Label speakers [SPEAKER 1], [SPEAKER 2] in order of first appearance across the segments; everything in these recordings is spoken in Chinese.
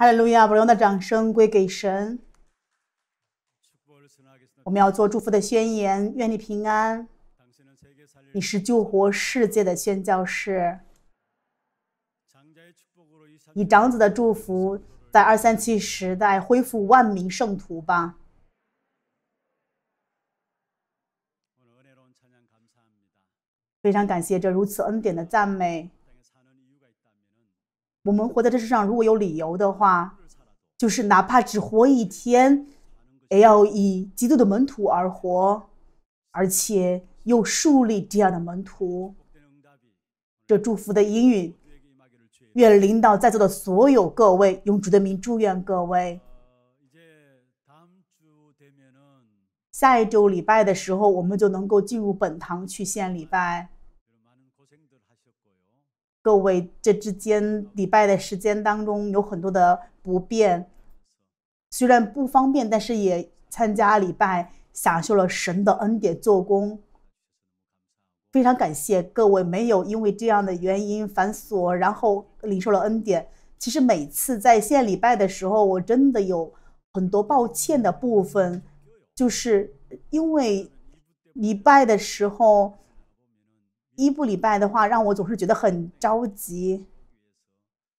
[SPEAKER 1] 哈利路亚！把我们的掌声归给神。我们要做祝福的宣言，愿你平安。你是救活世界的宣教士，以长子的祝福，在二三七时代恢复万民圣徒吧。非常感谢这如此恩典的赞美。我们活在这世上，如果有理由的话，就是哪怕只活一天也要以极度的门徒而活，而且又树立这样的门徒，这祝福的应允。愿领导在座的所有各位，用主的名祝愿各位。下一周礼拜的时候，我们就能够进入本堂去献礼拜。各位，这之间礼拜的时间当中有很多的不便，虽然不方便，但是也参加礼拜，享受了神的恩典，做工。非常感谢各位没有因为这样的原因繁琐，然后领受了恩典。其实每次在线礼拜的时候，我真的有很多抱歉的部分，就是因为礼拜的时候。一部礼拜的话，让我总是觉得很着急。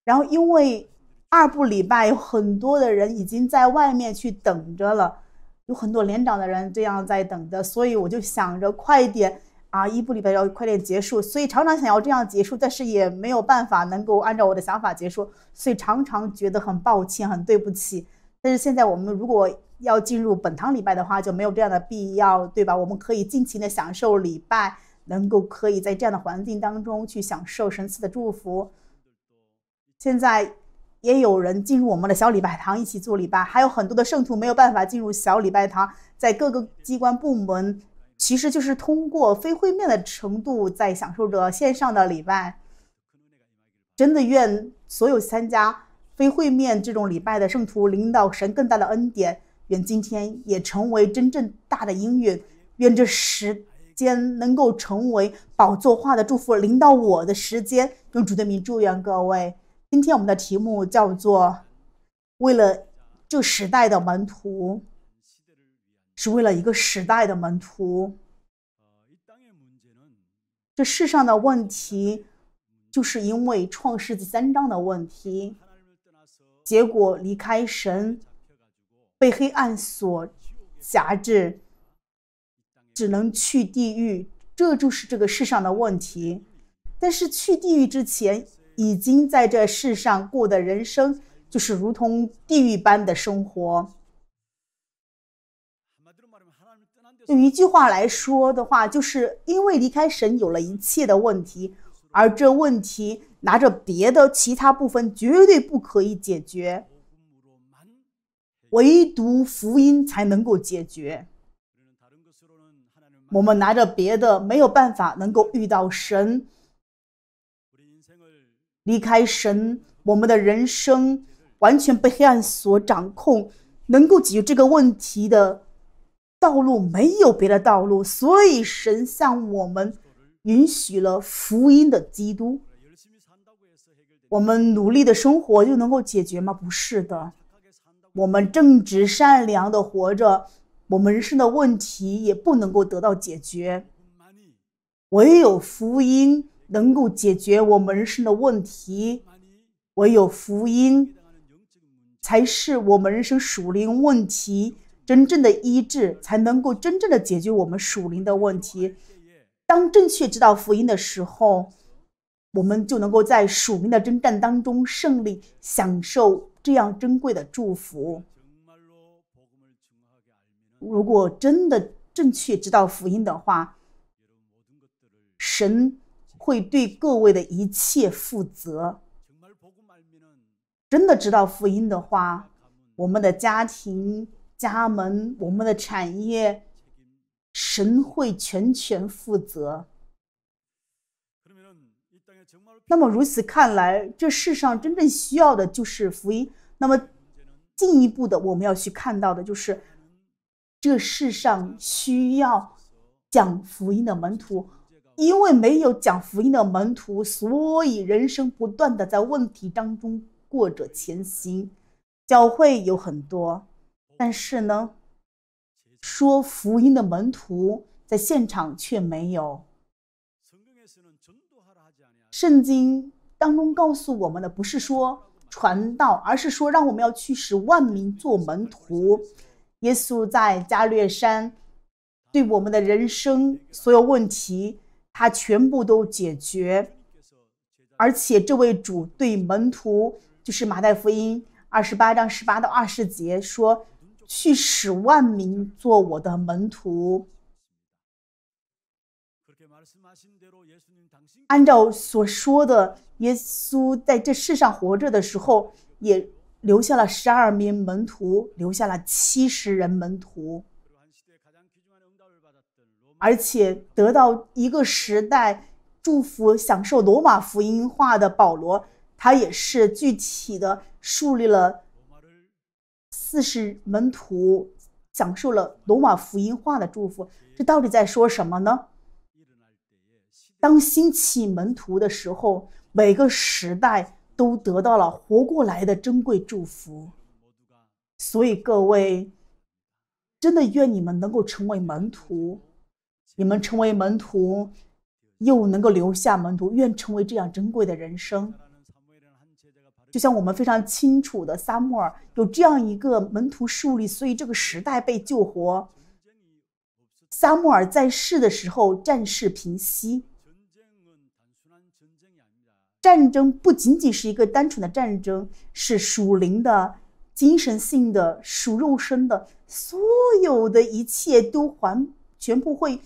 [SPEAKER 1] 然后因为二部礼拜有很多的人已经在外面去等着了，有很多连长的人这样在等着，所以我就想着快点啊，一部礼拜要快点结束，所以常常想要这样结束，但是也没有办法能够按照我的想法结束，所以常常觉得很抱歉，很对不起。但是现在我们如果要进入本堂礼拜的话，就没有这样的必要，对吧？我们可以尽情的享受礼拜。能够可以在这样的环境当中去享受神赐的祝福。现在也有人进入我们的小礼拜堂一起做礼拜，还有很多的圣徒没有办法进入小礼拜堂，在各个机关部门，其实就是通过非会面的程度在享受着线上的礼拜。真的愿所有参加非会面这种礼拜的圣徒领导神更大的恩典，愿今天也成为真正大的应允，愿这十。间能够成为宝座化的祝福，临到我的时间，用主的名祝愿各位。今天我们的题目叫做“为了这时代的门徒”，是为了一个时代的门徒。这世上的问题，就是因为创世第三章的问题，结果离开神，被黑暗所辖制。只能去地狱，这就是这个世上的问题。但是去地狱之前，已经在这世上过的人生，就是如同地狱般的生活。用一句话来说的话，就是因为离开神有了一切的问题，而这问题拿着别的其他部分绝对不可以解决，唯独福音才能够解决。我们拿着别的没有办法能够遇到神，离开神，我们的人生完全被黑暗所掌控。能够解决这个问题的道路没有别的道路，所以神向我们允许了福音的基督。我们努力的生活就能够解决吗？不是的，我们正直善良的活着。我们人生的问题也不能够得到解决，唯有福音能够解决我们人生的问题，唯有福音才是我们人生属灵问题真正的医治，才能够真正的解决我们属灵的问题。当正确知道福音的时候，我们就能够在属灵的征战当中胜利，享受这样珍贵的祝福。如果真的正确知道福音的话，神会对各位的一切负责。真的知道福音的话，我们的家庭、家门、我们的产业，神会全权负责。那么如此看来，这世上真正需要的就是福音。那么进一步的，我们要去看到的就是。这世上需要讲福音的门徒，因为没有讲福音的门徒，所以人生不断的在问题当中过着前行。教会有很多，但是呢，说福音的门徒在现场却没有。圣经当中告诉我们的不是说传道，而是说让我们要去使万民做门徒。耶稣在加略山，对我们的人生所有问题，他全部都解决。而且这位主对门徒，就是马太福音二十八章十八到二十节说：“去使万民做我的门徒。”按照所说的，耶稣在这世上活着的时候也。留下了十二名门徒，留下了七十人门徒，而且得到一个时代祝福，享受罗马福音化的保罗，他也是具体的树立了四十门徒，享受了罗马福音化的祝福。这到底在说什么呢？当兴起门徒的时候，每个时代。都得到了活过来的珍贵祝福，所以各位，真的愿你们能够成为门徒，你们成为门徒，又能够留下门徒，愿成为这样珍贵的人生。就像我们非常清楚的，萨摩尔有这样一个门徒树立，所以这个时代被救活。萨摩尔在世的时候，战事平息。战争不仅仅是一个单纯的战争，是属灵的、精神性的、属肉身的，所有的一切都还全部会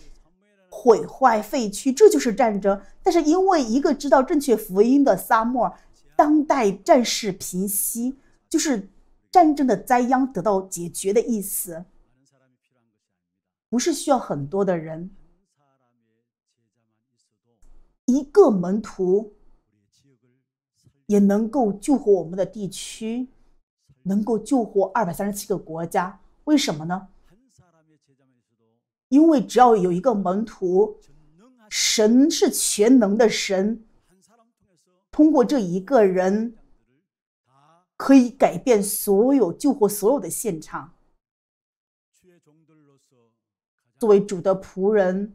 [SPEAKER 1] 毁坏废墟，这就是战争。但是因为一个知道正确福音的沙漠，当代战事平息，就是战争的灾殃得到解决的意思，不是需要很多的人，一个门徒。也能够救活我们的地区，能够救活二百三十七个国家，为什么呢？因为只要有一个门徒，神是全能的神，通过这一个人，可以改变所有救活所有的现场。作为主的仆人，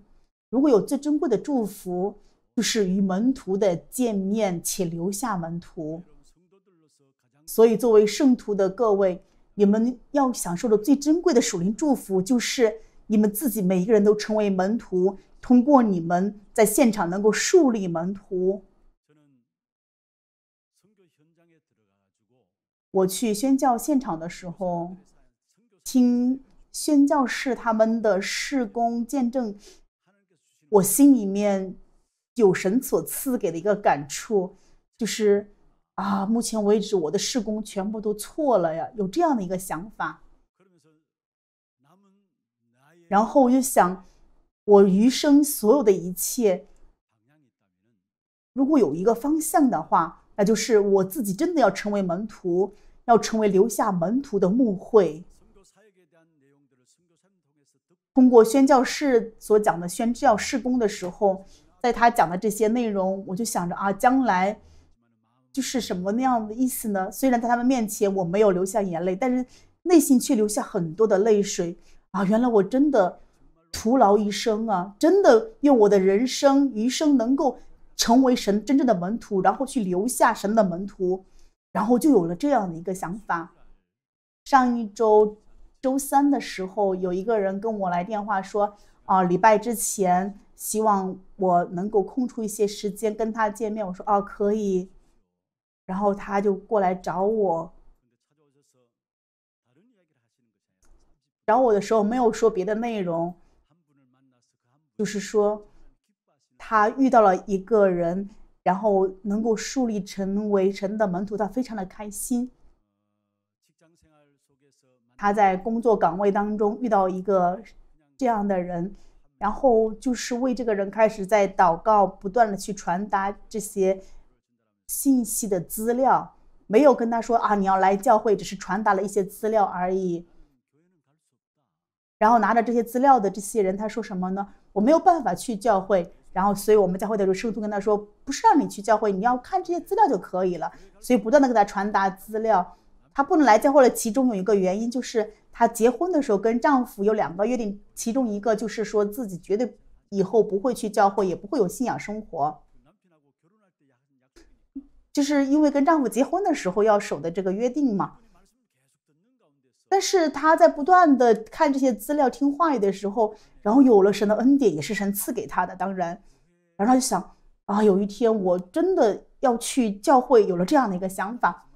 [SPEAKER 1] 如果有最珍贵的祝福。就是与门徒的见面且留下门徒，所以作为圣徒的各位，你们要享受的最珍贵的属灵祝福，就是你们自己每一个人都成为门徒，通过你们在现场能够树立门徒。我去宣教现场的时候，听宣教士他们的事工见证，我心里面。有神所赐给的一个感触，就是啊，目前为止我的事工全部都错了呀，有这样的一个想法。然后我就想，我余生所有的一切，如果有一个方向的话，那就是我自己真的要成为门徒，要成为留下门徒的牧会。通过宣教士所讲的宣教事工的时候。在他讲的这些内容，我就想着啊，将来，就是什么那样的意思呢？虽然在他们面前我没有流下眼泪，但是内心却流下很多的泪水啊！原来我真的徒劳一生啊！真的用我的人生余生能够成为神真正的门徒，然后去留下神的门徒，然后就有了这样的一个想法。上一周周三的时候，有一个人跟我来电话说啊，礼拜之前。希望我能够空出一些时间跟他见面。我说哦可以，然后他就过来找我。找我的时候没有说别的内容，就是说他遇到了一个人，然后能够树立成为神的门徒，他非常的开心。他在工作岗位当中遇到一个这样的人。然后就是为这个人开始在祷告，不断的去传达这些信息的资料，没有跟他说啊你要来教会，只是传达了一些资料而已。然后拿着这些资料的这些人，他说什么呢？我没有办法去教会。然后，所以我们教会的时候，圣徒跟他说，不是让你去教会，你要看这些资料就可以了。所以不断的给他传达资料，他不能来教会了。其中有一个原因就是。她结婚的时候跟丈夫有两个约定，其中一个就是说自己绝对以后不会去教会，也不会有信仰生活，就是因为跟丈夫结婚的时候要守的这个约定嘛。但是她在不断的看这些资料、听话语的时候，然后有了神的恩典，也是神赐给她的，当然，然后她就想啊，有一天我真的要去教会，有了这样的一个想法，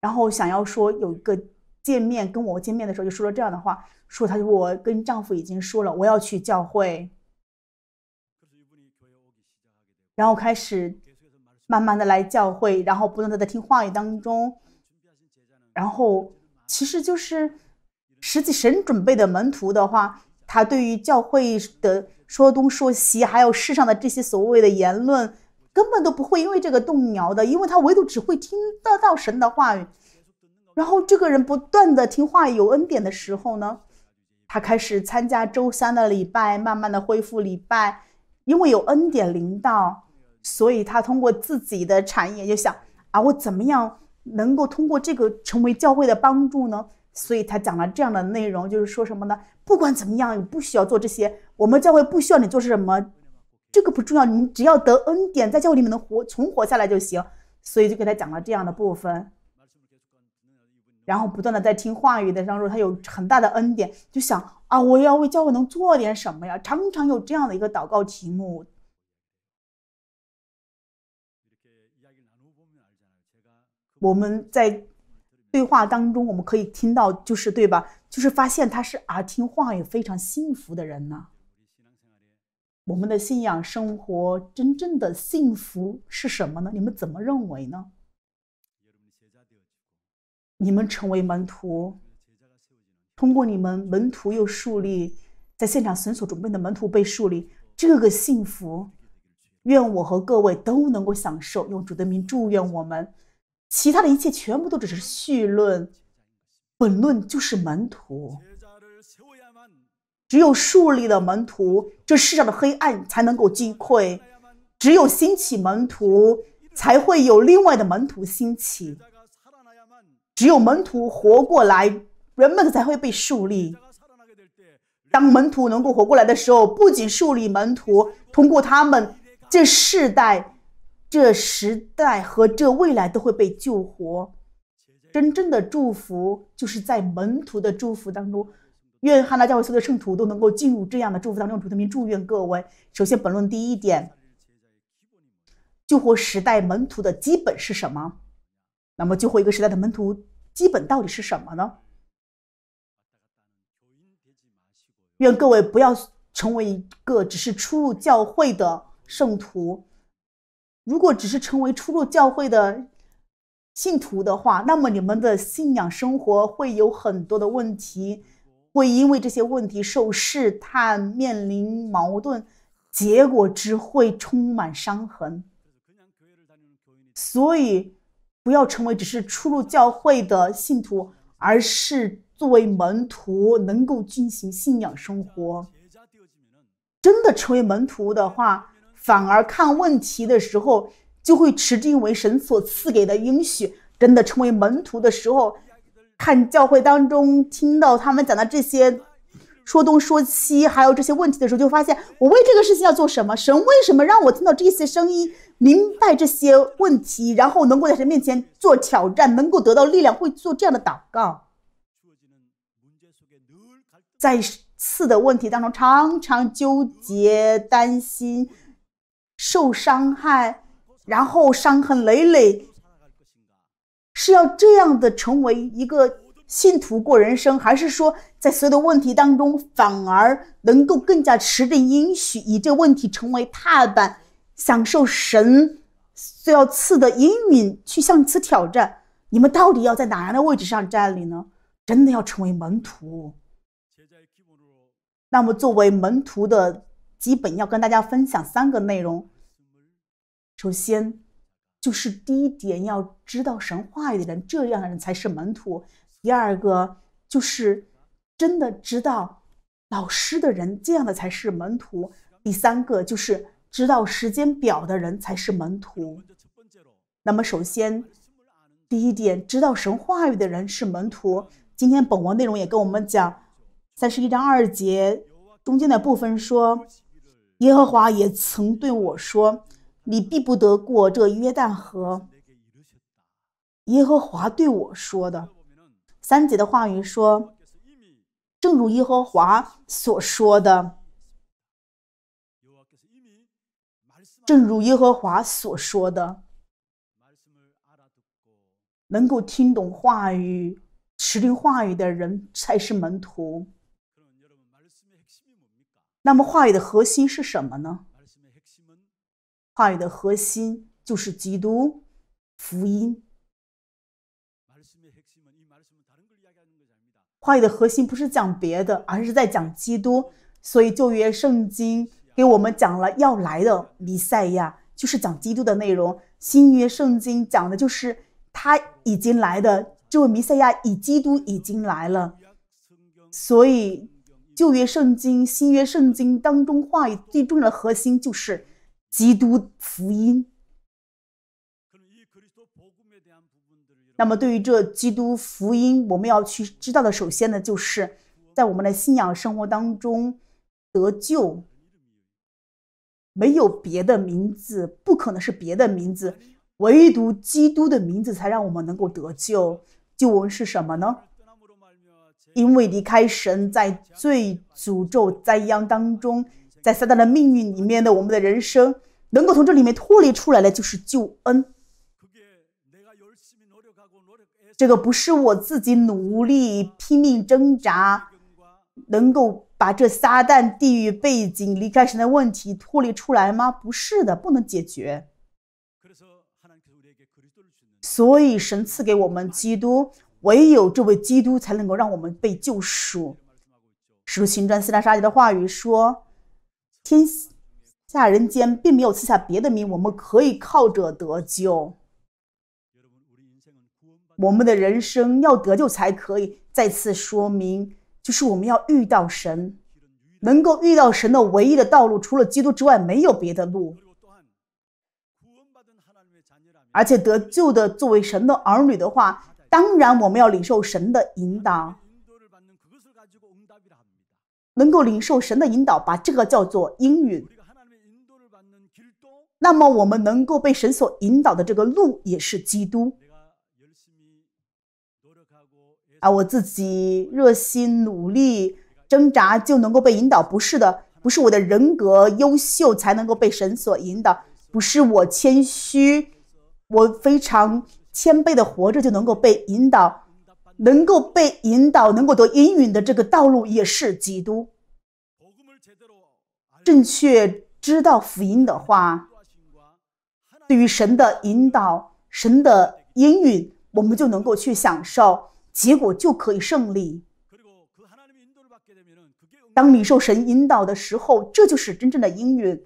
[SPEAKER 1] 然后想要说有一个。见面跟我见面的时候就说了这样的话，说她我跟丈夫已经说了我要去教会，然后开始慢慢的来教会，然后不断的在听话语当中，然后其实就是实际神准备的门徒的话，他对于教会的说东说西，还有世上的这些所谓的言论，根本都不会因为这个动摇的，因为他唯独只会听得到神的话语。然后这个人不断的听话有恩典的时候呢，他开始参加周三的礼拜，慢慢的恢复礼拜，因为有恩典领导，所以他通过自己的产业就想啊，我怎么样能够通过这个成为教会的帮助呢？所以他讲了这样的内容，就是说什么呢？不管怎么样，不需要做这些，我们教会不需要你做什么，这个不重要，你只要得恩典，在教会里面能活存活下来就行。所以就给他讲了这样的部分。然后不断的在听话语的，当中，他有很大的恩典，就想啊，我要为教会能做点什么呀？常常有这样的一个祷告题目。我们在对话当中，我们可以听到，就是对吧？就是发现他是啊，听话语非常幸福的人呢。我们的信仰生活真正的幸福是什么呢？你们怎么认为呢？你们成为门徒，通过你们门徒又树立，在现场神所准备的门徒被树立，这个幸福，愿我和各位都能够享受。用主的名祝愿我们，其他的一切全部都只是序论，本论就是门徒。只有树立了门徒，这世上的黑暗才能够击溃；只有兴起门徒，才会有另外的门徒兴起。只有门徒活过来，人们才会被树立。当门徒能够活过来的时候，不仅树立门徒，通过他们，这世代、这时代和这未来都会被救活。真正的祝福就是在门徒的祝福当中。愿哈娜教会所有的圣徒都能够进入这样的祝福当中。主的名祝愿各位。首先，本论第一点，救活时代门徒的基本是什么？那么，最后一个时代的门徒基本到底是什么呢？愿各位不要成为一个只是出入教会的圣徒。如果只是成为出入教会的信徒的话，那么你们的信仰生活会有很多的问题，会因为这些问题受试探，面临矛盾，结果只会充满伤痕。所以。不要成为只是初入教会的信徒，而是作为门徒能够进行信仰生活。真的成为门徒的话，反而看问题的时候就会持定为神所赐给的应许。真的成为门徒的时候，看教会当中听到他们讲的这些。说东说西，还有这些问题的时候，就发现我为这个事情要做什么？神为什么让我听到这些声音，明白这些问题，然后能够在神面前做挑战，能够得到力量，会做这样的祷告？在次的问题当中，常常纠结、担心、受伤害，然后伤痕累累，是要这样的成为一个。信徒过人生，还是说在所有的问题当中，反而能够更加持着应许，以这问题成为踏板，享受神所要赐的应允，去向此挑战？你们到底要在哪样的位置上站立呢？真的要成为门徒。那么，作为门徒的基本，要跟大家分享三个内容。首先，就是第一点，要知道神话语的人，这样的人才是门徒。第二个就是真的知道老师的人，这样的才是门徒。第三个就是知道时间表的人才是门徒。那么首先，第一点，知道神话语的人是门徒。今天本文内容也跟我们讲，三十一章二节中间的部分说，耶和华也曾对我说：“你必不得过这约旦河。”耶和华对我说的。三节的话语说：“正如耶和华所说的，正如耶和华所说的，能够听懂话语、持定话语的人才是门徒。那么，话语的核心是什么呢？话语的核心就是基督福音。”话语的核心不是讲别的，而是在讲基督。所以旧约圣经给我们讲了要来的弥赛亚，就是讲基督的内容；新约圣经讲的就是他已经来的这位弥赛亚，以基督已经来了。所以旧约圣经、新约圣经当中话语最重要的核心就是基督福音。那么，对于这基督福音，我们要去知道的，首先呢，就是在我们的信仰生活当中得救，没有别的名字，不可能是别的名字，唯独基督的名字才让我们能够得救。救恩是什么呢？因为离开神，在最诅咒灾殃当中，在撒旦的命运里面的我们的人生，能够从这里面脱离出来的，就是救恩。这个不是我自己努力拼命挣扎，能够把这撒旦地狱背景离开神的问题脱离出来吗？不是的，不能解决。所以神赐给我们基督，唯有这位基督才能够让我们被救赎。是不行传约四章十节的话语说：“天下人间并没有赐下别的名，我们可以靠着得救。”我们的人生要得救才可以。再次说明，就是我们要遇到神，能够遇到神的唯一的道路，除了基督之外没有别的路。而且得救的作为神的儿女的话，当然我们要领受神的引导，能够领受神的引导，把这个叫做应允。那么我们能够被神所引导的这个路，也是基督。啊！我自己热心、努力、挣扎就能够被引导，不是的，不是我的人格优秀才能够被神所引导，不是我谦虚，我非常谦卑的活着就能够被引导，能够被引导，能够得应允的这个道路也是基督，正确知道福音的话，对于神的引导、神的应允，我们就能够去享受。结果就可以胜利。当你受神引导的时候，这就是真正的应允。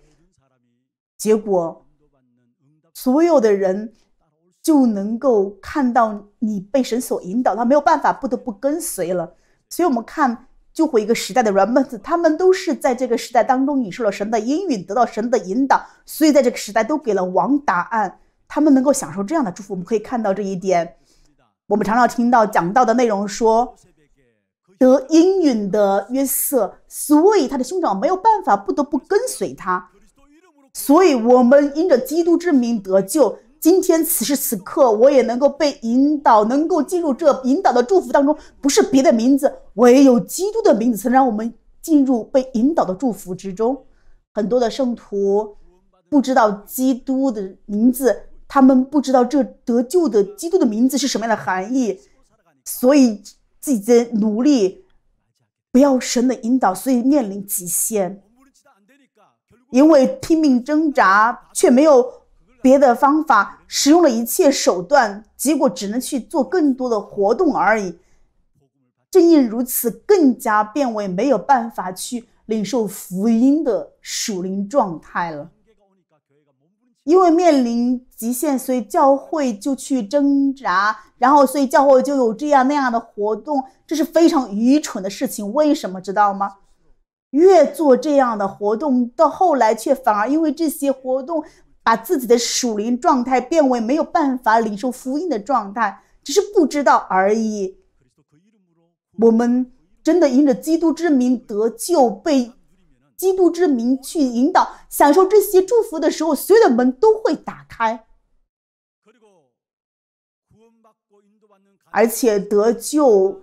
[SPEAKER 1] 结果，所有的人就能够看到你被神所引导，他没有办法，不得不跟随了。所以，我们看，就每一个时代的人们，他们都是在这个时代当中你受了神的应允，得到神的引导，所以在这个时代都给了王答案。他们能够享受这样的祝福，我们可以看到这一点。我们常常听到讲到的内容，说得应允的约瑟，所以他的兄长没有办法，不得不跟随他。所以，我们因着基督之名得救。今天，此时此刻，我也能够被引导，能够进入这引导的祝福当中。不是别的名字，唯有基督的名字，才能让我们进入被引导的祝福之中。很多的圣徒不知道基督的名字。他们不知道这得救的基督的名字是什么样的含义，所以自己的努力不要神的引导，所以面临极限，因为拼命挣扎却没有别的方法，使用了一切手段，结果只能去做更多的活动而已。正因如此，更加变为没有办法去领受福音的属灵状态了。因为面临极限，所以教会就去挣扎，然后所以教会就有这样那样的活动，这是非常愚蠢的事情。为什么知道吗？越做这样的活动，到后来却反而因为这些活动，把自己的属灵状态变为没有办法领受福音的状态，只是不知道而已。我们真的因着基督之名得救，被。基督之名去引导，享受这些祝福的时候，所有的门都会打开。而且得救、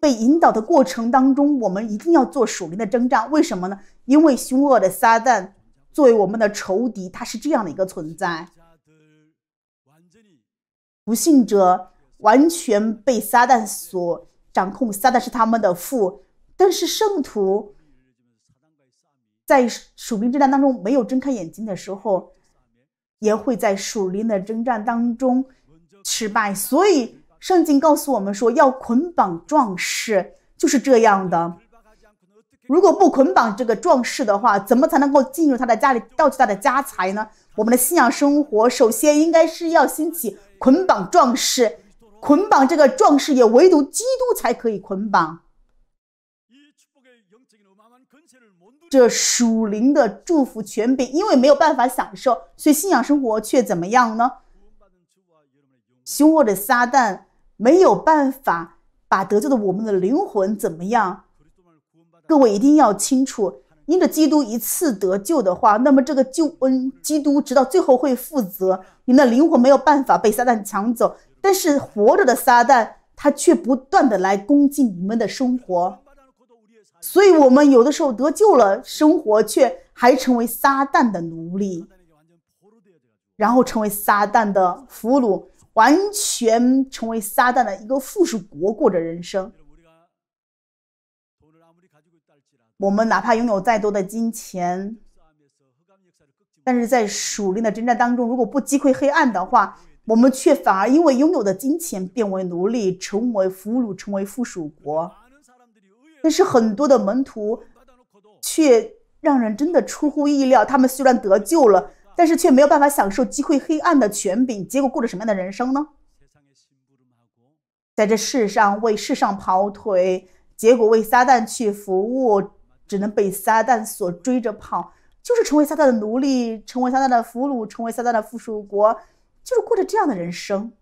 [SPEAKER 1] 被引导的过程当中，我们一定要做属灵的征战。为什么呢？因为凶恶的撒旦作为我们的仇敌，他是这样的一个存在。不幸者完全被撒旦所掌控，撒旦是他们的父。但是圣徒。在属灵征战当中没有睁开眼睛的时候，也会在属灵的征战当中失败。所以圣经告诉我们说，要捆绑壮士，就是这样的。如果不捆绑这个壮士的话，怎么才能够进入他的家里，盗取他的家财呢？我们的信仰生活首先应该是要兴起捆绑壮士，捆绑这个壮士，也唯独基督才可以捆绑。这属灵的祝福权柄，因为没有办法享受，所以信仰生活却怎么样呢？凶恶的撒旦没有办法把得救的我们的灵魂怎么样？各位一定要清楚，因着基督一次得救的话，那么这个救恩基督直到最后会负责你的灵魂，没有办法被撒旦抢走。但是活着的撒旦，他却不断的来攻击你们的生活。所以，我们有的时候得救了，生活却还成为撒旦的奴隶，然后成为撒旦的俘虏，完全成为撒旦的一个附属国，过着人生。我们哪怕拥有再多的金钱，但是在属灵的征战当中，如果不击溃黑暗的话，我们却反而因为拥有的金钱变为奴隶，成为俘虏，成为附属国。但是很多的门徒，却让人真的出乎意料。他们虽然得救了，但是却没有办法享受机会黑暗的权柄。结果过着什么样的人生呢？在这世上为世上跑腿，结果为撒旦去服务，只能被撒旦所追着跑，就是成为撒旦的奴隶，成为撒旦的俘虏，成为撒旦的附属国，就是过着这样的人生。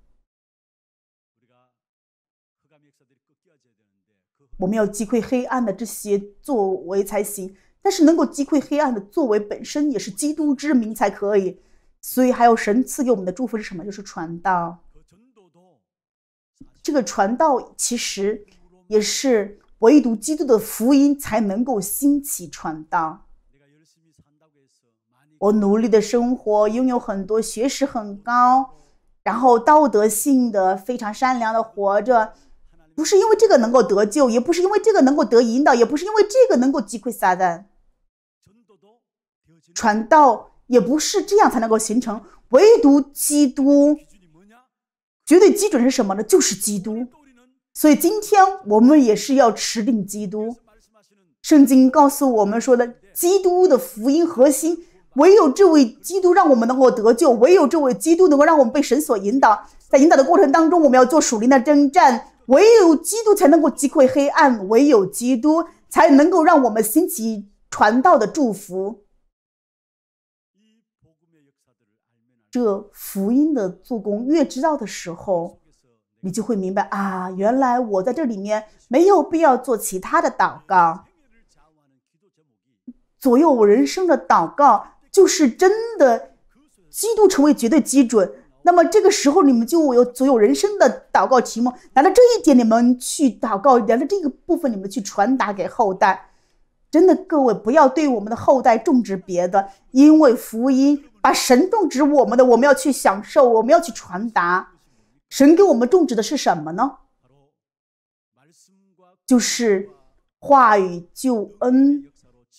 [SPEAKER 1] 我们要击溃黑暗的这些作为才行，但是能够击溃黑暗的作为本身也是基督之名才可以。所以，还有神赐给我们的祝福是什么？就是传道。这个传道其实也是唯独基督的福音才能够兴起传道。我努力的生活，拥有很多学识很高，然后道德性的非常善良的活着。不是因为这个能够得救，也不是因为这个能够得引导，也不是因为这个能够击溃撒旦，传道也不是这样才能够形成。唯独基督绝对基准是什么呢？就是基督。所以今天我们也是要持定基督。圣经告诉我们说的，基督的福音核心，唯有这位基督让我们能够得救，唯有这位基督能够让我们被神所引导。在引导的过程当中，我们要做属灵的征战。唯有基督才能够击溃黑暗，唯有基督才能够让我们兴起传道的祝福。这福音的做工越知道的时候，你就会明白啊，原来我在这里面没有必要做其他的祷告，左右我人生的祷告就是真的，基督成为绝对基准。那么这个时候，你们就有总有人生的祷告题目。难道这一点，你们去祷告；难道这个部分，你们去传达给后代。真的，各位不要对我们的后代种植别的，因为福音把神种植我们的，我们要去享受，我们要去传达。神给我们种植的是什么呢？就是话语救恩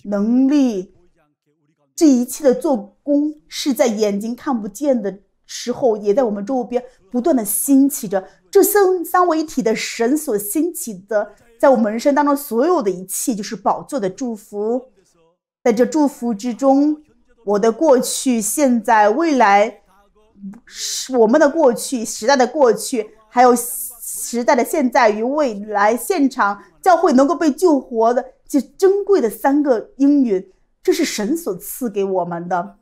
[SPEAKER 1] 能力，这一切的做工是在眼睛看不见的。时候也在我们周边不断的兴起着这三三位一体的神所兴起的，在我们人生当中所有的一切就是宝座的祝福，在这祝福之中，我的过去、现在、未来，是我们的过去时代的过去，还有时代的现在与未来，现场教会能够被救活的这珍贵的三个应允，这是神所赐给我们的。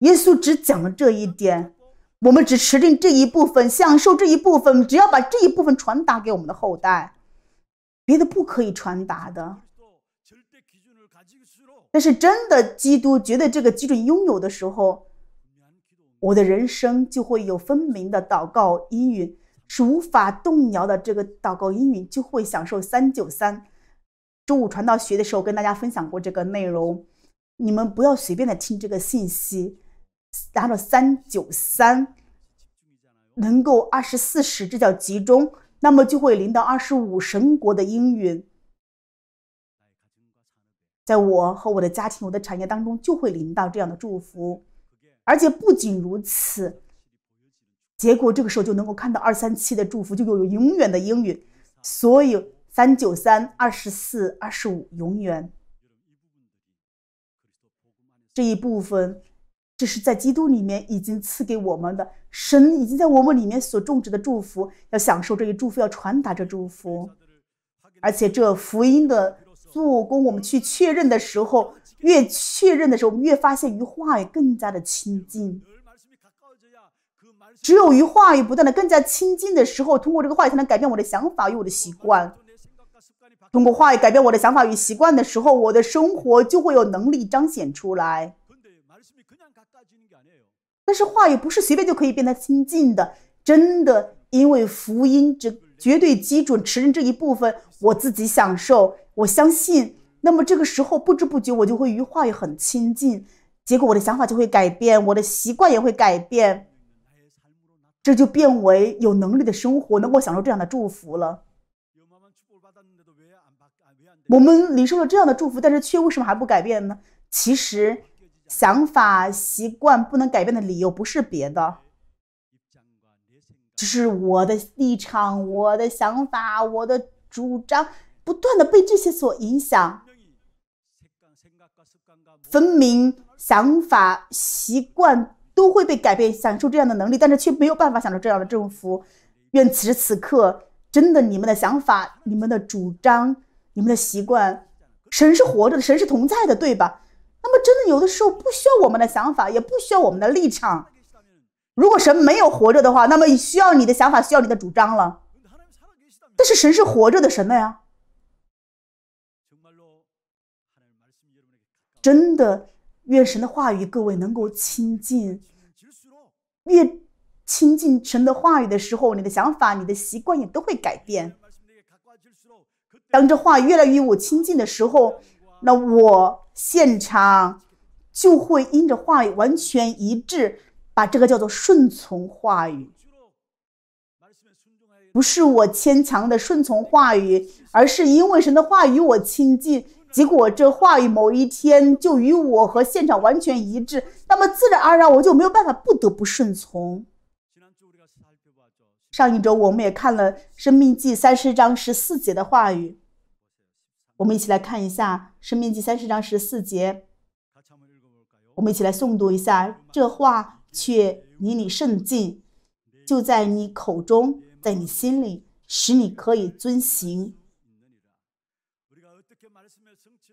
[SPEAKER 1] 耶稣只讲了这一点，我们只持定这一部分，享受这一部分。只要把这一部分传达给我们的后代，别的不可以传达的。但是真的，基督觉得这个基准拥有的时候，我的人生就会有分明的祷告音韵，是无法动摇的。这个祷告音韵就会享受三九三。周五传道学的时候跟大家分享过这个内容，你们不要随便的听这个信息。达到三九三，能够二十四时，这叫集中，那么就会领到二十五神国的应允，在我和我的家庭、我的产业当中就会领到这样的祝福。而且不仅如此，结果这个时候就能够看到二三七的祝福，就有永远的应允。所以三九三、二十四、二十五，永远这一部分。这是在基督里面已经赐给我们的，神已经在我们里面所种植的祝福，要享受这个祝福，要传达这祝福。而且这福音的做工，我们去确认的时候，越确认的时候，我们越发现与话语更加的亲近。只有与话语不断的更加亲近的时候，通过这个话语才能改变我的想法与我的习惯。通过话语改变我的想法与习惯的时候，我的生活就会有能力彰显出来。但是话语不是随便就可以变得亲近的，真的，因为福音这绝对基准持人这一部分，我自己享受，我相信。那么这个时候不知不觉我就会与话语很亲近，结果我的想法就会改变，我的习惯也会改变，这就变为有能力的生活，能够享受这样的祝福了。我们领受了这样的祝福，但是却为什么还不改变呢？其实。想法、习惯不能改变的理由不是别的，就是我的立场、我的想法、我的主张不断的被这些所影响。分明想法、习惯都会被改变，享受这样的能力，但是却没有办法享受这样的政府。愿此时此刻，真的你们的想法、你们的主张、你们的习惯，神是活着的，神是同在的，对吧？那么，真的有的时候不需要我们的想法，也不需要我们的立场。如果神没有活着的话，那么需要你的想法，需要你的主张了。但是神是活着的神呀！真的，愿神的话语，各位能够亲近，越亲近神的话语的时候，你的想法、你的习惯也都会改变。当这话越来越与我亲近的时候，那我。现场就会因着话语完全一致，把这个叫做顺从话语。不是我牵强的顺从话语，而是因为神的话语与我亲近，结果这话语某一天就与我和现场完全一致，那么自然而然我就没有办法，不得不顺从。上一周我们也看了《生命》记》三十章十四节的话语。我们一起来看一下《命记》三十章十四节，我们一起来诵读一下：“这话却离你甚近，就在你口中，在你心里，使你可以遵行。”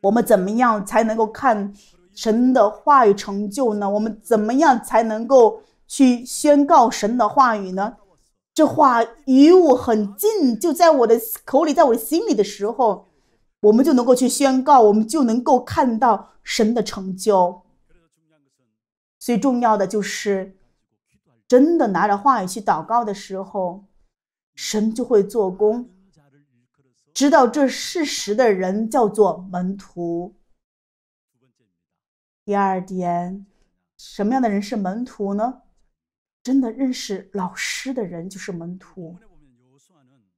[SPEAKER 1] 我们怎么样才能够看神的话语成就呢？我们怎么样才能够去宣告神的话语呢？这话与我很近，就在我的口里，在我的心里的时候。我们就能够去宣告，我们就能够看到神的成就。最重要的就是，真的拿着话语去祷告的时候，神就会做工。知道这事实的人叫做门徒。第二点，什么样的人是门徒呢？真的认识老师的人就是门徒。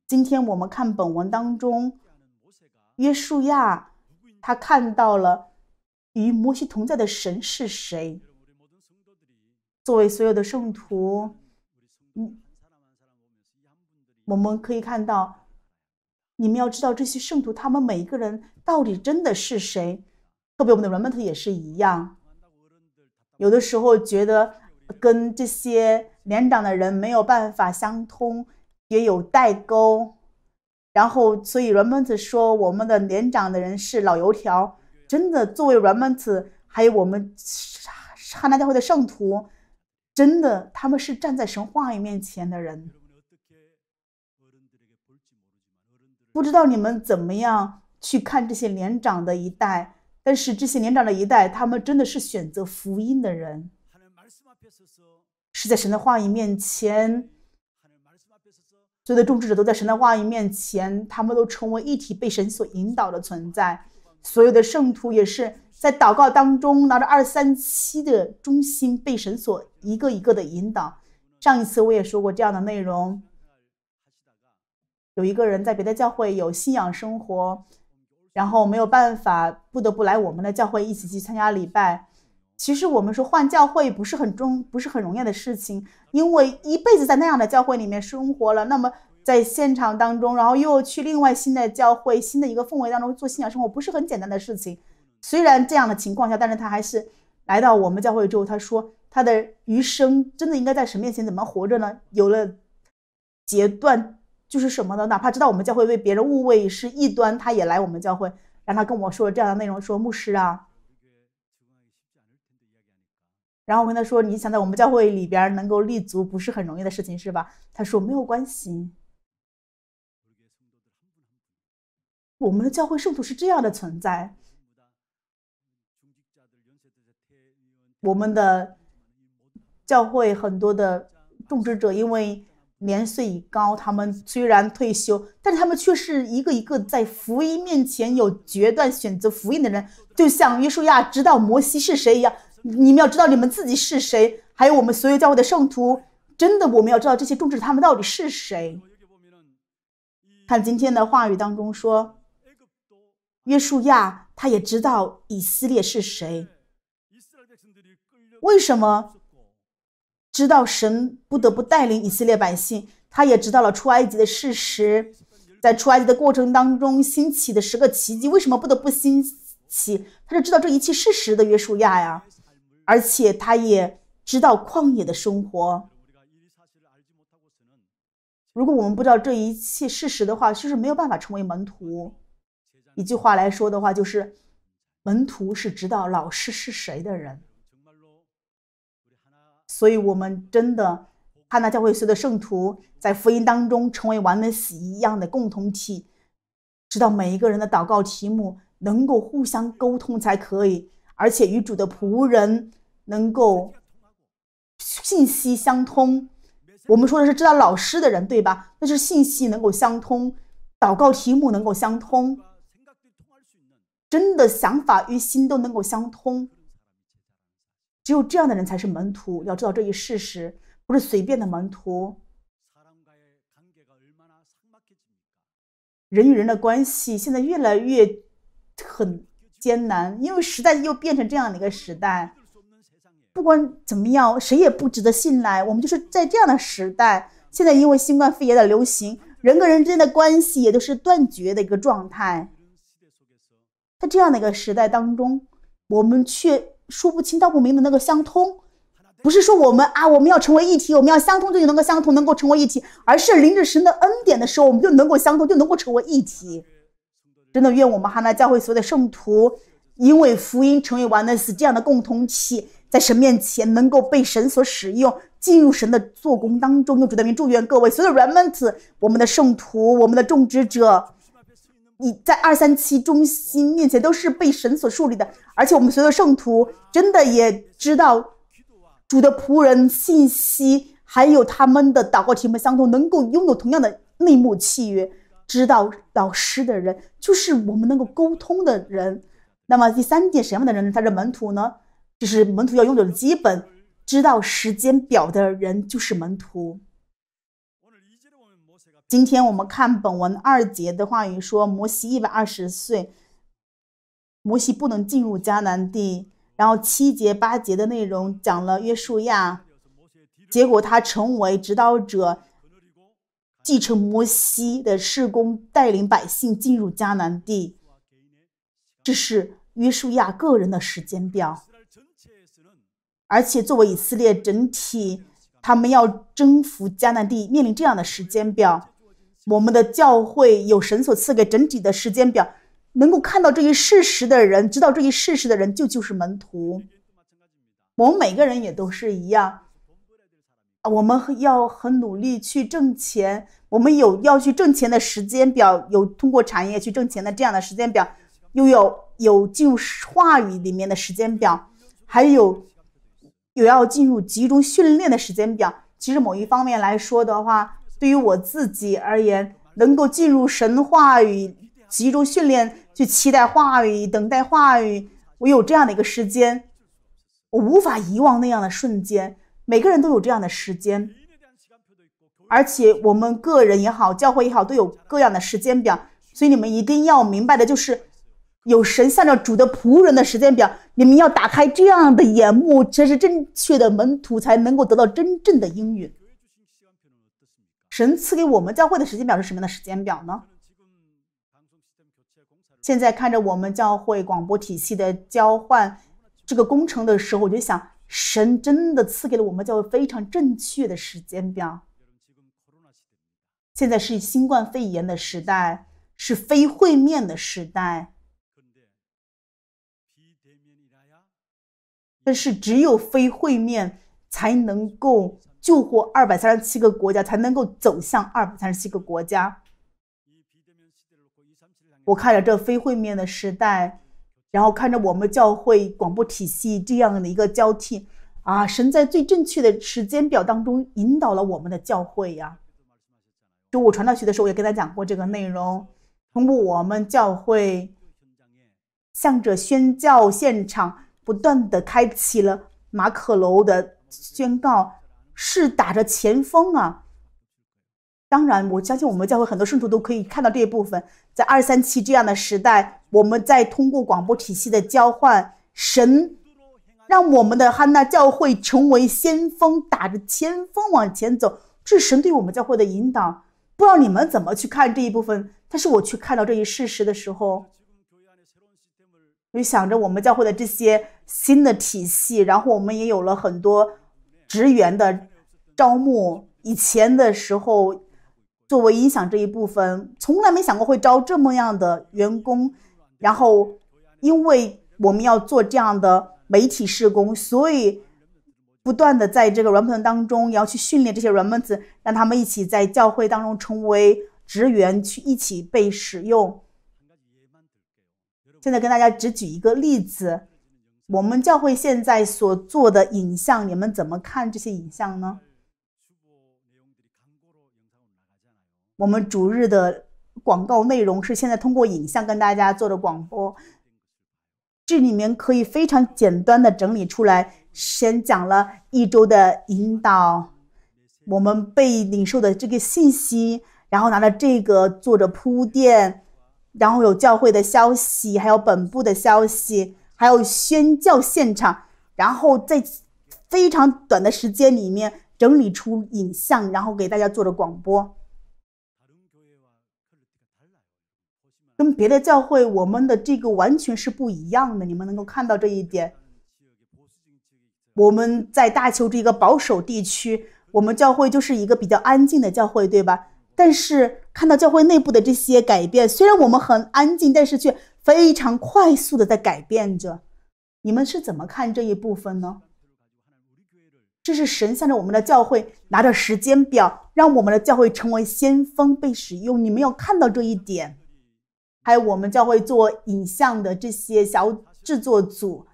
[SPEAKER 1] 今天我们看本文当中。约书亚，他看到了与摩西同在的神是谁？作为所有的圣徒，嗯，我们可以看到，你们要知道这些圣徒，他们每一个人到底真的是谁？特别我们的人们徒也是一样，有的时候觉得跟这些年长的人没有办法相通，也有代沟。然后，所以阮本子说我们的年长的人是老油条，真的作为阮本子，还有我们哈娜教会的圣徒，真的他们是站在神话语面前的人。不知道你们怎么样去看这些年长的一代，但是这些年长的一代，他们真的是选择福音的人，是在神的话语面前。所有的种植者都在神的话语面前，他们都成为一体，被神所引导的存在。所有的圣徒也是在祷告当中，拿着二三七的中心，被神所一个一个的引导。上一次我也说过这样的内容，有一个人在别的教会有信仰生活，然后没有办法，不得不来我们的教会一起去参加礼拜。其实我们说换教会不是很重，不是很容易的事情，因为一辈子在那样的教会里面生活了，那么在现场当中，然后又去另外新的教会、新的一个氛围当中做信仰生活，不是很简单的事情。虽然这样的情况下，但是他还是来到我们教会之后，他说他的余生真的应该在神面前怎么活着呢？有了截断，就是什么呢？哪怕知道我们教会被别人误会是异端，他也来我们教会，然后他跟我说这样的内容，说牧师啊。然后我跟他说：“你想在我们教会里边能够立足，不是很容易的事情，是吧？”他说：“没有关系。”我们的教会圣徒是这样的存在。我们的教会很多的种植者，因为年岁已高，他们虽然退休，但是他们却是一个一个在福音面前有决断、选择福音的人，就像约书亚知道摩西是谁一样。你们要知道你们自己是谁，还有我们所有教会的圣徒，真的我们要知道这些众子他们到底是谁。看今天的话语当中说，约书亚他也知道以色列是谁，为什么知道神不得不带领以色列百姓？他也知道了出埃及的事实，在出埃及的过程当中兴起的十个奇迹，为什么不得不兴起？他是知道这一切事实的约书亚呀。而且他也知道旷野的生活。如果我们不知道这一切事实的话，就是没有办法成为门徒。一句话来说的话，就是门徒是知道老师是谁的人。所以，我们真的汉娜教会有的圣徒，在福音当中成为完美死一样的共同体，知道每一个人的祷告题目，能够互相沟通才可以，而且与主的仆人。能够信息相通，我们说的是知道老师的人，对吧？那是信息能够相通，祷告题目能够相通，真的想法与心都能够相通。只有这样的人才是门徒，要知道这一事实，不是随便的门徒。人与人的关系现在越来越很艰难，因为时代又变成这样的一个时代。不管怎么样，谁也不值得信赖。我们就是在这样的时代，现在因为新冠肺炎的流行，人跟人之间的关系也都是断绝的一个状态。在这样的一个时代当中，我们却说不清道不明的那个相通，不是说我们啊，我们要成为一体，我们要相通，就能够相通，能够成为一体，而是临着神的恩典的时候，我们就能够相通，就能够成为一体。真的，愿我们哈娜教会所有的圣徒，因为福音成为完的是这样的共同体。在神面前能够被神所使用，进入神的做工当中，用主的名祝愿各位所有人们子，我们的圣徒，我们的种植者，你在二三七中心面前都是被神所树立的。而且我们所有圣徒真的也知道主的仆人信息，还有他们的祷告题目相同，能够拥有同样的内幕契约，知道老师的人就是我们能够沟通的人。那么第三点，什么样的人他是门徒呢？就是门徒要拥有的基本，知道时间表的人就是门徒。今天我们看本文二节的话语说，摩西一百二十岁，摩西不能进入迦南地。然后七节八节的内容讲了约书亚，结果他成为指导者，继承摩西的世工，带领百姓进入迦南地。这是约书亚个人的时间表。而且，作为以色列整体，他们要征服迦南地，面临这样的时间表。我们的教会有神所赐给整体的时间表。能够看到这一事实的人，知道这一事实的人，就就是门徒。我们每个人也都是一样。啊，我们要很努力去挣钱。我们有要去挣钱的时间表，有通过产业去挣钱的这样的时间表，又有有进入话语里面的时间表，还有。又要进入集中训练的时间表，其实某一方面来说的话，对于我自己而言，能够进入神话语集中训练，去期待话语、等待话语，我有这样的一个时间，我无法遗忘那样的瞬间。每个人都有这样的时间，而且我们个人也好，教会也好，都有各样的时间表，所以你们一定要明白的就是。有神向着主的仆人的时间表，你们要打开这样的眼目，才是正确的门徒才能够得到真正的应允。神赐给我们教会的时间表是什么样的时间表呢？现在看着我们教会广播体系的交换这个工程的时候，我就想，神真的赐给了我们教会非常正确的时间表。现在是新冠肺炎的时代，是非会面的时代。但是，只有非会面才能够救活二百三十七个国家，才能够走向二百三十七个国家。我看着这非会面的时代，然后看着我们教会广播体系这样的一个交替啊，神在最正确的时间表当中引导了我们的教会呀。周五传道学的时候，我也跟大家讲过这个内容，通过我们教会向着宣教现场。不断的开启了马可楼的宣告，是打着前锋啊。当然，我相信我们教会很多信徒都可以看到这一部分。在二三七这样的时代，我们在通过广播体系的交换，神让我们的哈娜教会成为先锋，打着前锋往前走，这是神对我们教会的引导。不知道你们怎么去看这一部分，但是我去看到这一事实的时候。就想着我们教会的这些新的体系，然后我们也有了很多职员的招募。以前的时候，作为音响这一部分，从来没想过会招这么样的员工。然后，因为我们要做这样的媒体施工，所以不断的在这个员工当中也要去训练这些软工子，让他们一起在教会当中成为职员，去一起被使用。现在跟大家只举一个例子，我们教会现在所做的影像，你们怎么看这些影像呢？我们逐日的广告内容是现在通过影像跟大家做的广播，这里面可以非常简单的整理出来，先讲了一周的引导，我们被领受的这个信息，然后拿着这个做着铺垫。然后有教会的消息，还有本部的消息，还有宣教现场，然后在非常短的时间里面整理出影像，然后给大家做了广播，跟别的教会我们的这个完全是不一样的。你们能够看到这一点，我们在大邱这个保守地区，我们教会就是一个比较安静的教会，对吧？但是看到教会内部的这些改变，虽然我们很安静，但是却非常快速的在改变着。你们是怎么看这一部分呢？这是神向着我们的教会拿着时间表，让我们的教会成为先锋被使用。你们有看到这一点？还有我们教会做影像的这些小制作组，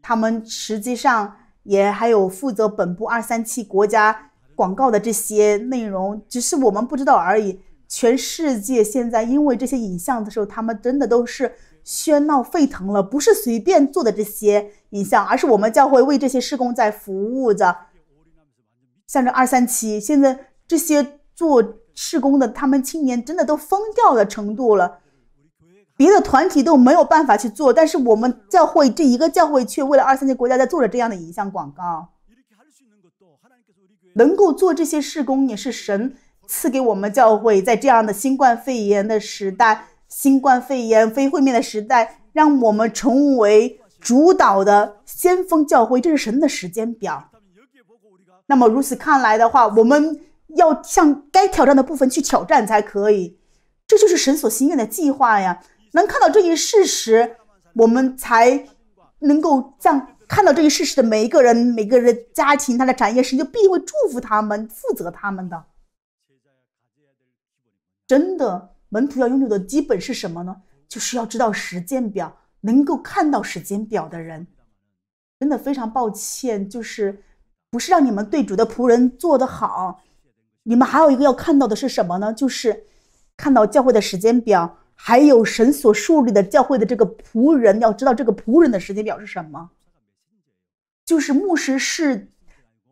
[SPEAKER 1] 他们实际上也还有负责本部二三七国家。广告的这些内容，只是我们不知道而已。全世界现在因为这些影像的时候，他们真的都是喧闹沸腾了。不是随便做的这些影像，而是我们教会为这些施工在服务着。像这二三七，现在这些做施工的，他们青年真的都疯掉的程度了。别的团体都没有办法去做，但是我们教会这一个教会却为了二三七国家在做着这样的影像广告。能够做这些事工，也是神赐给我们教会在这样的新冠肺炎的时代、新冠肺炎非会面的时代，让我们成为主导的先锋教会，这是神的时间表。那么如此看来的话，我们要向该挑战的部分去挑战才可以，这就是神所心愿的计划呀。能看到这一事实，我们才能够将。看到这些事实的每一个人、每个人的家庭，他的产业神就必会祝福他们、负责他们的。真的，门徒要拥有的基本是什么呢？就是要知道时间表。能够看到时间表的人，真的非常抱歉，就是不是让你们对主的仆人做得好，你们还有一个要看到的是什么呢？就是看到教会的时间表，还有神所树立的教会的这个仆人，要知道这个仆人的时间表是什么。就是牧师是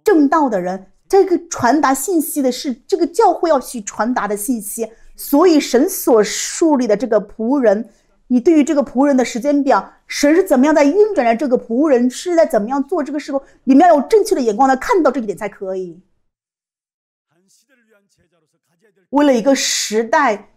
[SPEAKER 1] 正道的人，这个传达信息的是这个教会要去传达的信息，所以神所树立的这个仆人，你对于这个仆人的时间表，神是怎么样在运转着这个仆人是在怎么样做这个事工，你们要有正确的眼光来看到这一点才可以。为了一个时代，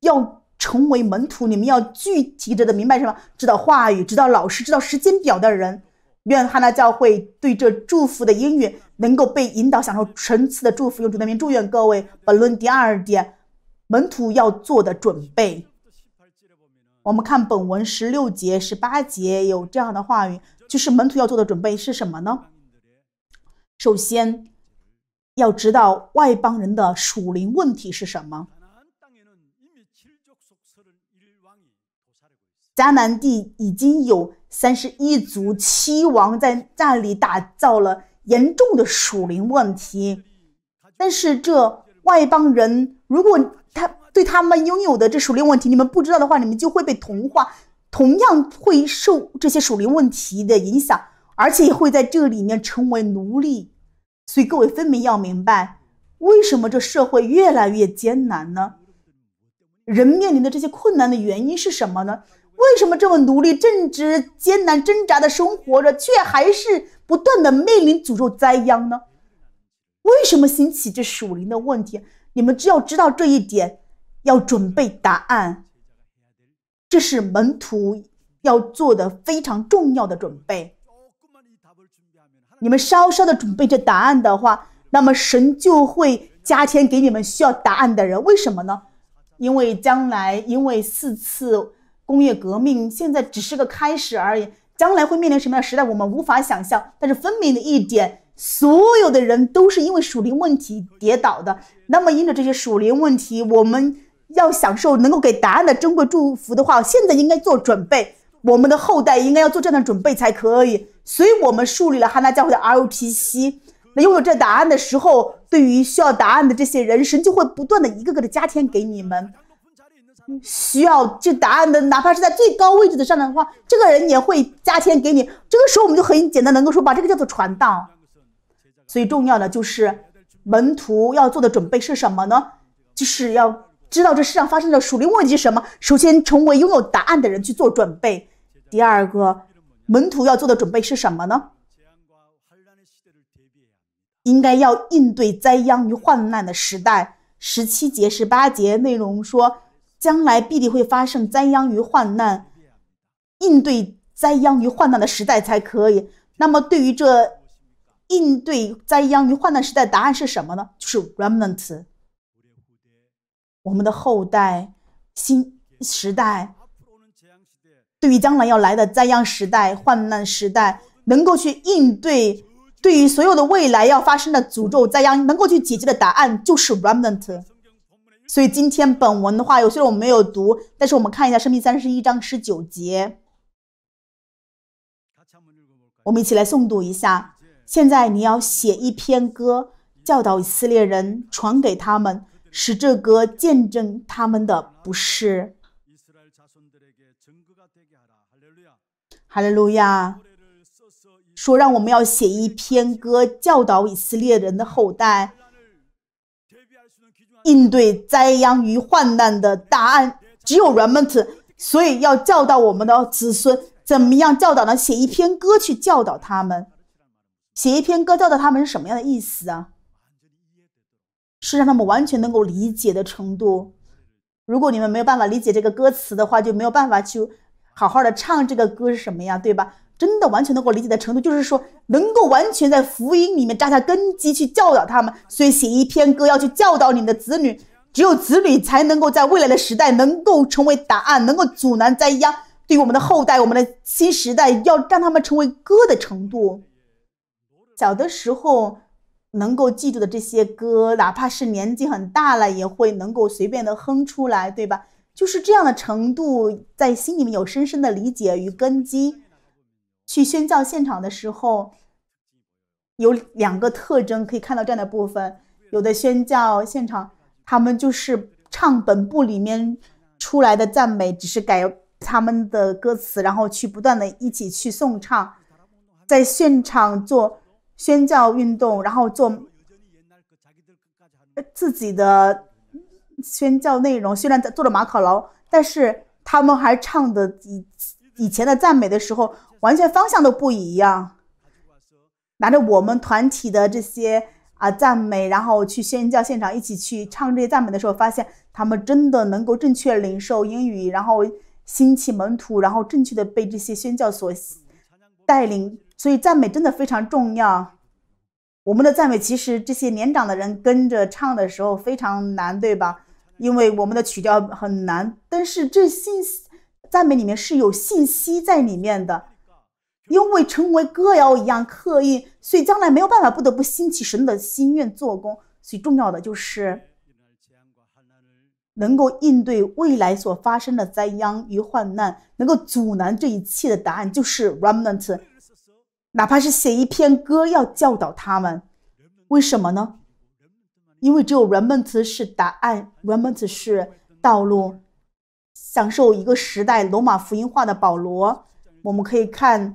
[SPEAKER 1] 要成为门徒，你们要具体着的明白什么？知道话语，知道老师，知道时间表的人。愿哈娜教会对这祝福的英语能够被引导，享受神赐的祝福。用主的名祝愿各位。本论第二点，门徒要做的准备。我们看本文十六节、十八节有这样的话语，就是门徒要做的准备是什么呢？首先，要知道外邦人的属灵问题是什么。迦南地已经有。三十一族七王在那里打造了严重的属灵问题，但是这外邦人，如果他对他们拥有的这属灵问题你们不知道的话，你们就会被同化，同样会受这些属灵问题的影响，而且会在这里面成为奴隶。所以各位分明要明白，为什么这社会越来越艰难呢？人面临的这些困难的原因是什么呢？为什么这么努力、正直、艰难挣扎的生活着，却还是不断的面临诅咒灾殃呢？为什么兴起这属灵的问题？你们只要知道这一点，要准备答案。这是门徒要做的非常重要的准备。你们稍稍的准备这答案的话，那么神就会加添给你们需要答案的人。为什么呢？因为将来，因为四次。工业革命现在只是个开始而已，将来会面临什么样的时代，我们无法想象。但是分明的一点，所有的人都是因为属灵问题跌倒的。那么，因着这些属灵问题，我们要享受能够给答案的珍贵祝福的话，现在应该做准备，我们的后代应该要做这样的准备才可以。所以，我们树立了哈娜教会的 R O P C。那拥有这答案的时候，对于需要答案的这些人，神就会不断的一个个的加添给你们。需要这答案的，哪怕是在最高位置的上的话，这个人也会加钱给你。这个时候我们就很简单，能够说把这个叫做传道。所以重要的就是门徒要做的准备是什么呢？就是要知道这世上发生的属灵问题是什么。首先，成为拥有答案的人去做准备。第二个，门徒要做的准备是什么呢？应该要应对灾殃与患难的时代。十七节、十八节内容说。将来必定会发生灾殃与患难，应对灾殃与患难的时代才可以。那么，对于这应对灾殃与患难时代，答案是什么呢？就是 remnant。我们的后代、新时代，对于将来要来的灾殃时代、患难时代，能够去应对，对于所有的未来要发生的诅咒灾殃，能够去解决的答案，就是 remnant。所以今天本文的话，有些我们没有读，但是我们看一下《生命三十一章十九节，我们一起来诵读一下。现在你要写一篇歌，教导以色列人，传给他们，使这歌见证他们的不是。哈利路亚！哈利路亚！说让我们要写一篇歌，教导以色列人的后代。应对灾殃与患难的答案只有原文词，所以要教导我们的子孙怎么样教导呢？写一篇歌去教导他们，写一篇歌教导他们是什么样的意思啊？是让他们完全能够理解的程度。如果你们没有办法理解这个歌词的话，就没有办法去好好的唱这个歌是什么呀？对吧？真的完全能够理解的程度，就是说能够完全在福音里面扎下根基去教导他们。所以写一篇歌要去教导你的子女，只有子女才能够在未来的时代能够成为答案，能够阻难灾殃。对于我们的后代，我们的新时代，要让他们成为歌的程度。小的时候能够记住的这些歌，哪怕是年纪很大了，也会能够随便的哼出来，对吧？就是这样的程度，在心里面有深深的理解与根基。去宣教现场的时候，有两个特征可以看到这样的部分。有的宣教现场，他们就是唱本部里面出来的赞美，只是改他们的歌词，然后去不断的一起去颂唱，在现场做宣教运动，然后做自己的宣教内容。虽然在做了马可劳，但是他们还唱的。以前的赞美的时候，完全方向都不一样。拿着我们团体的这些啊赞美，然后去宣教现场一起去唱这些赞美的时候，发现他们真的能够正确领受英语，然后兴起门徒，然后正确的被这些宣教所带领。所以赞美真的非常重要。我们的赞美其实这些年长的人跟着唱的时候非常难，对吧？因为我们的曲调很难，但是这信。赞美里面是有信息在里面的，因为成为歌谣一样刻印，所以将来没有办法，不得不兴起神的心愿做工。最重要的就是能够应对未来所发生的灾殃与患难，能够阻拦这一切的答案就是 remnant，哪怕是写一篇歌要教导他们，为什么呢？因为只有 remnant 是答案，remnant 是道路。享受一个时代，罗马福音化的保罗，我们可以看《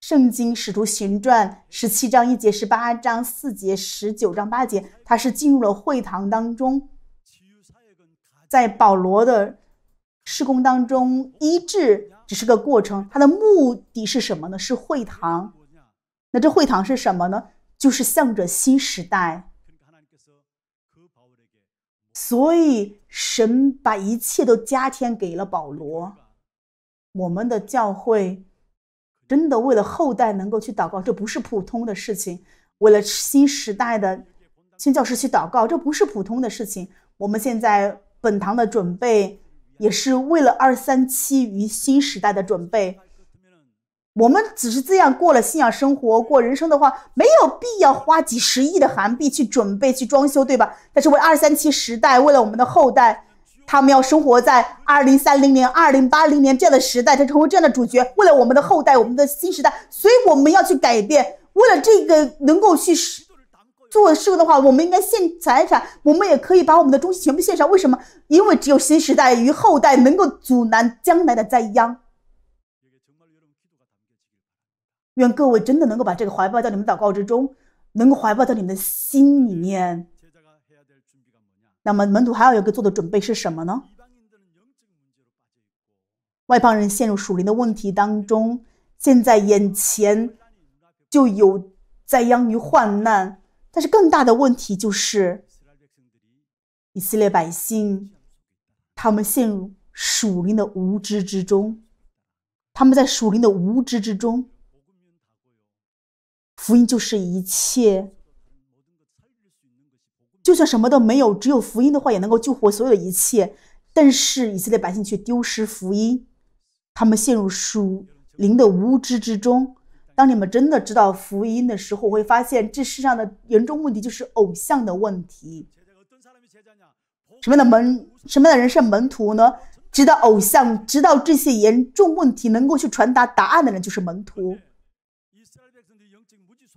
[SPEAKER 1] 圣经使徒行传》十七章一节、十八章四节、十九章八节，他是进入了会堂当中。在保罗的施工当中，医治只是个过程，他的目的是什么呢？是会堂。那这会堂是什么呢？就是向着新时代。所以，神把一切都加添给了保罗。我们的教会真的为了后代能够去祷告，这不是普通的事情；为了新时代的新教师去祷告，这不是普通的事情。我们现在本堂的准备也是为了二三七与新时代的准备。我们只是这样过了信仰生活，过人生的话，没有必要花几十亿的韩币去准备去装修，对吧？但是为二三七时代，为了我们的后代，他们要生活在二零三零年、二零八零年这样的时代，才成为这样的主角。为了我们的后代，我们的新时代，所以我们要去改变。为了这个能够去做事的话，我们应该献财产，我们也可以把我们的东西全部献上。为什么？因为只有新时代与后代能够阻拦将来的灾殃。愿各位真的能够把这个怀抱在你们祷告之中，能够怀抱在你们的心里面。那么，门徒还要一个做的准备是什么呢？外邦人陷入属灵的问题当中，现在眼前就有灾殃于患难。但是更大的问题就是以色列百姓，他们陷入属灵的无知之中，他们在属灵的无知之中。福音就是一切，就算什么都没有，只有福音的话，也能够救活所有的一切。但是以色列百姓却丢失福音，他们陷入属灵的无知之中。当你们真的知道福音的时候，会发现这世上的严重问题就是偶像的问题。什么样的门？什么样的人是门徒呢？知道偶像，知道这些严重问题，能够去传达答案的人，就是门徒。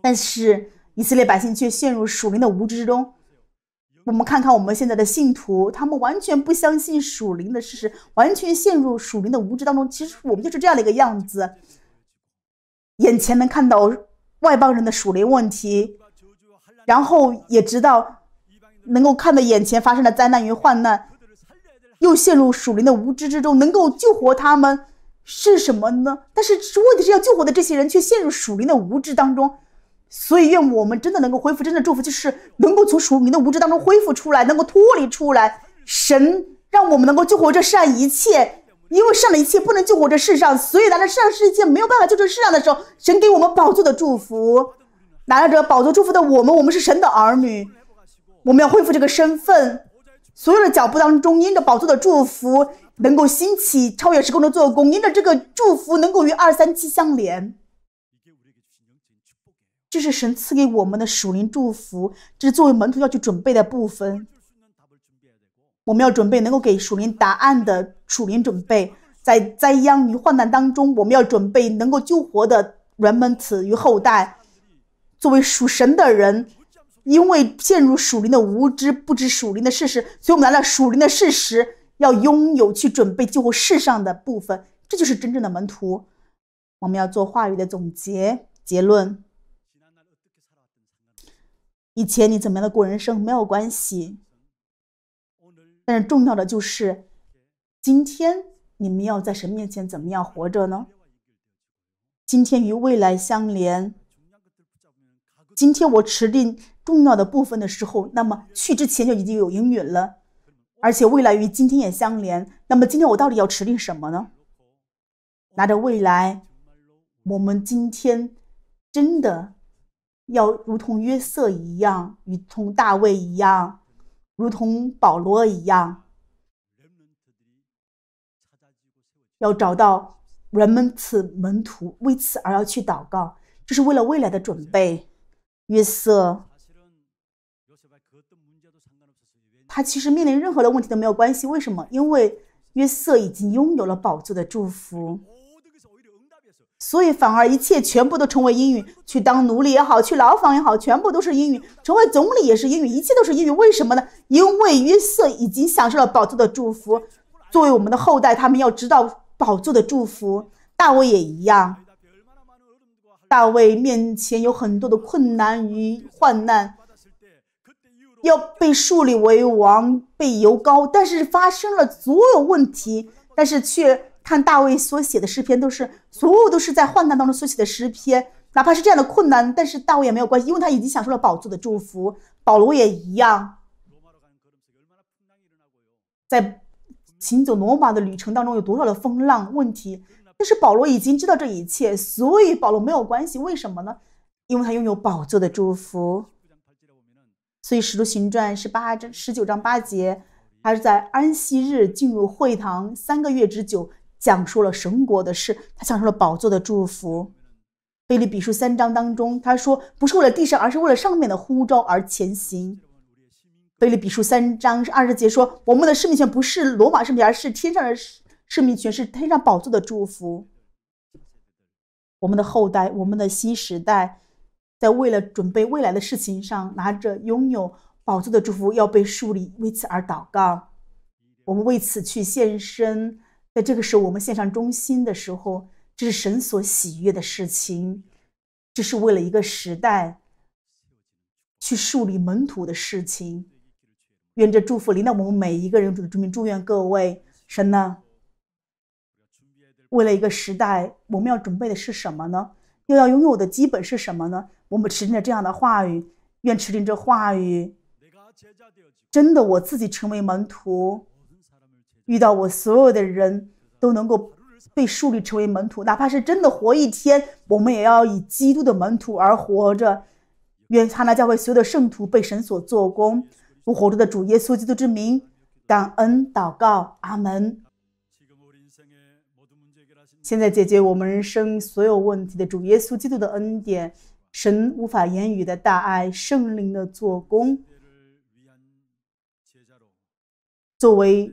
[SPEAKER 1] 但是以色列百姓却陷入属灵的无知之中。我们看看我们现在的信徒，他们完全不相信属灵的事实，完全陷入属灵的无知当中。其实我们就是这样的一个样子：眼前能看到外邦人的属灵问题，然后也知道能够看到眼前发生的灾难与患难，又陷入属灵的无知之中。能够救活他们是什么呢？但是问题是要救活的这些人却陷入属灵的无知当中。所以，愿我们真的能够恢复，真的祝福，就是能够从属灵的无知当中恢复出来，能够脱离出来。神让我们能够救活这世上一切，因为上的一切不能救活这世上，所以拿着上世界没有办法救这世上的时候，神给我们宝座的祝福，拿着宝座祝福的我们，我们是神的儿女，我们要恢复这个身份。所有的脚步当中，因着宝座的祝福，能够兴起超越时空的做工，因着这个祝福能够与二三七相连。这是神赐给我们的属灵祝福。这是作为门徒要去准备的部分。我们要准备能够给属灵答案的属灵准备。在灾殃与患难当中，我们要准备能够救活的人们死于后代。作为属神的人，因为陷入属灵的无知，不知属灵的事实，所以我们来了属灵的事实要拥有去准备救活世上的部分。这就是真正的门徒。我们要做话语的总结结论。以前你怎么样的过人生没有关系，但是重要的就是今天你们要在神面前怎么样活着呢？今天与未来相连。今天我持定重要的部分的时候，那么去之前就已经有应允了。而且未来与今天也相连。那么今天我到底要持定什么呢？拿着未来，我们今天真的。要如同约瑟一样，如同大卫一样，如同保罗一样，要找到人们此门徒为此而要去祷告，这是为了未来的准备。约瑟，他其实面临任何的问题都没有关系，为什么？因为约瑟已经拥有了宝座的祝福。所以，反而一切全部都成为英语。去当奴隶也好，去牢房也好，全部都是英语。成为总理也是英语，一切都是英语。为什么呢？因为约瑟已经享受了宝座的祝福。作为我们的后代，他们要知道宝座的祝福。大卫也一样。大卫面前有很多的困难与患难，要被树立为王，被犹高，但是发生了所有问题，但是却看大卫所写的诗篇都是。所有都是在患难当中所写的诗篇，哪怕是这样的困难，但是大卫也没有关系，因为他已经享受了宝座的祝福。保罗也一样，在行走罗马的旅程当中，有多少的风浪问题，但是保罗已经知道这一切，所以保罗没有关系。为什么呢？因为他拥有宝座的祝福。所以《使徒行传》是八章十九章八节，还是在安息日进入会堂三个月之久。讲述了神国的事，他享受了宝座的祝福。菲利比书三章当中，他说不是为了地上，而是为了上面的呼召而前行。菲利比书三章二十节说，我们的生命权不是罗马生命，而是天上的生命权，是天上宝座的祝福。我们的后代，我们的新时代，在为了准备未来的事情上，拿着拥有宝座的祝福，要被树立，为此而祷告，我们为此去献身。在这个时候，我们献上忠心的时候，这是神所喜悦的事情，这是为了一个时代去树立门徒的事情。愿这祝福临到我们每一个人。祝祝愿各位，神呢，为了一个时代，我们要准备的是什么呢？又要拥有的基本是什么呢？我们持定着这样的话语，愿持定这话语。真的，我自己成为门徒。遇到我所有的人都能够被树立成为门徒，哪怕是真的活一天，我们也要以基督的门徒而活着。愿哈拿教会所有的圣徒被神所做工，我活着的主耶稣基督之名，感恩祷告，阿门。现在解决我们人生所有问题的主耶稣基督的恩典，神无法言语的大爱，圣灵的做工，作为。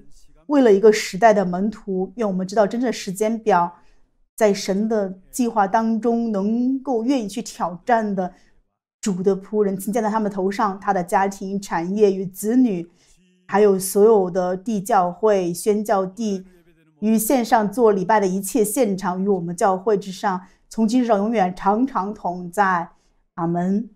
[SPEAKER 1] 为了一个时代的门徒，愿我们知道真正时间表，在神的计划当中能够愿意去挑战的主的仆人，请站在他们头上，他的家庭、产业与子女，还有所有的地教会、宣教地与线上做礼拜的一切现场，与我们教会之上，从今世到永远，常常同在。阿门。